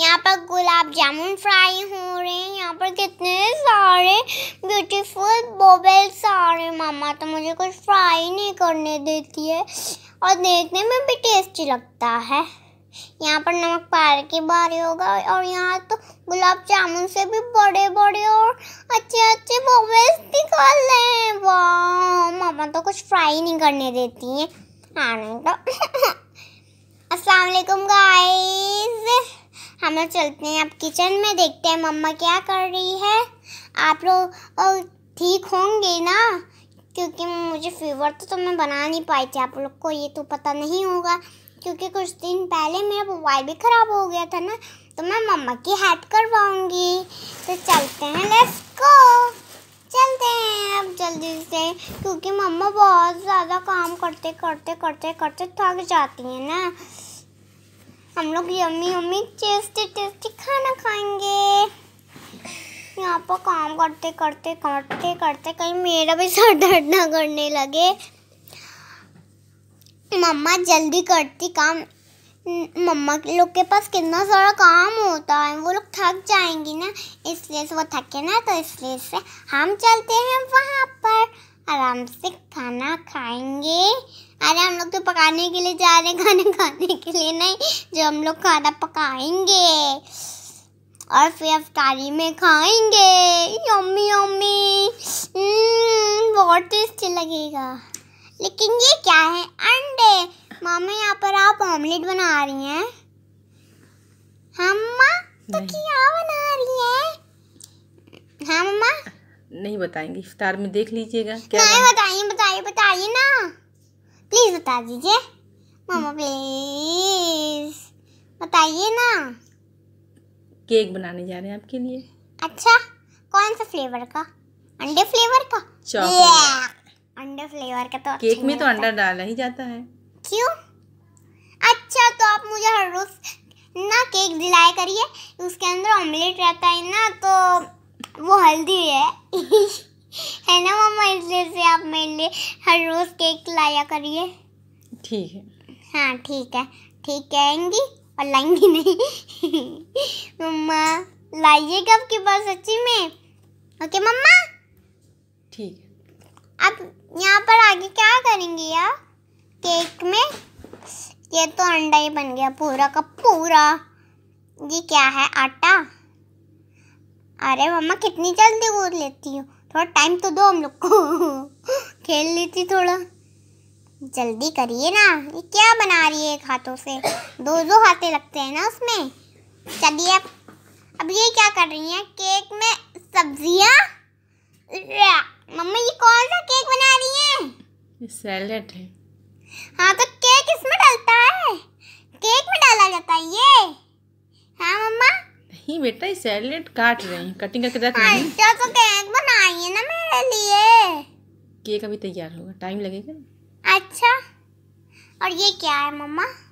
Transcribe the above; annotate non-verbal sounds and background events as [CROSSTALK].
यहाँ पर गुलाब जामुन फ्राई हो रहे हैं यहाँ पर कितने सारे ब्यूटीफुल बोबल्स आ रहे हैं मामा तो मुझे कुछ फ्राई नहीं करने देती है और देखने में भी टेस्टी लगता है यहाँ पर नमक पार की बारी होगा और यहाँ तो गुलाब जामुन से भी बड़े बड़े और अच्छे अच्छे बोबल्स निकाल रहे हैं वाह मामा तो कुछ फ्राई नहीं करने देती हैं हाँ नहीं तो असलकुम गाइज़ हम लोग चलते हैं आप किचन में देखते हैं मम्मा क्या कर रही है आप लोग ठीक होंगे ना क्योंकि मुझे फीवर तो, तो मैं बना नहीं पाई थी आप लोग को ये तो पता नहीं होगा क्योंकि कुछ दिन पहले मेरा मोबाइल भी ख़राब हो गया था ना तो मैं मम्मा की हेल्प करवाऊँगी तो चलते हैं लेट्स गो चलते हैं अब जल्दी से क्योंकि मम्मा बहुत ज़्यादा काम करते करते करते करते थक जाती हैं ना हम लोग यम्मी यम्मी टेस्टी टेस्टी खाना खाएंगे यहाँ पर काम करते करते करते करते कहीं मेरा भी सर दर्द ना करने लगे मम्मा जल्दी करती काम मम्मा लोग के पास कितना सारा काम होता है वो लोग थक जाएंगी ना इसलिए से वो थके ना तो इसलिए से हम चलते हैं वहाँ पर आराम से खाना खाएंगे अरे हम लोग तो पकाने के लिए जा रहे हैं खाना खाने के लिए नहीं जो हम लोग खाना पकाएंगे और फिर अफ्तारी में खाएंगे यम्मी यम्मी हम्म, बहुत टेस्टी लगेगा लेकिन ये क्या है अंडे मामा यहाँ पर आप ऑमलेट बना रही हैं हम तो क्या बना नहीं बताएंगे इफ्तार में देख लीजिएगा क्या बताइए बताइए बताइए बताइए ना प्लीज़ बता दीजिए मामा प्लीज़ बताइए ना केक बनाने जा रहे हैं आपके लिए अच्छा कौन सा फ्लेवर का अंडे फ्लेवर का चॉकलेट अंडे फ्लेवर का तो अच्छा केक में तो अंडा डाला ही जाता है क्यों अच्छा तो आप मुझे हर रोज ना केक दिलाया करिए उसके अंदर ऑमलेट रहता है ना तो वो हल्दी है [LAUGHS] है ना मामा इसलिए से आप मेरे लिए हर रोज़ केक लाया करिए ठीक है हाँ ठीक है ठीक कहेंगी और लाएंगी नहीं मम्मा [LAUGHS] लाइएगा आपके पास सच्ची में ओके मम्मा ठीक है आप यहाँ पर आगे क्या करेंगी आप केक में ये तो अंडा ही बन गया पूरा का पूरा ये क्या है आटा अरे मम्मा कितनी जल्दी कूद लेती हो थोड़ा टाइम तो दो हम लोग को [LAUGHS] खेल लेती थोड़ा जल्दी करिए ना ये क्या बना रही है एक हाथों से दो दो हाथे लगते हैं ना उसमें चलिए अब अब ये क्या कर रही हैं केक में सब्जियाँ मम्मा ये कौन सा केक बना रही हैं ये सैलेड है हाँ तो केक इसमें डलता है केक में डाला जाता है ये नहीं बेटा ये सैलेड काट रहे हैं कटिंग करके रख रहे हैं तो केक बनाइए ना मेरे लिए केक अभी तैयार होगा टाइम लगेगा अच्छा और ये क्या है मम्मा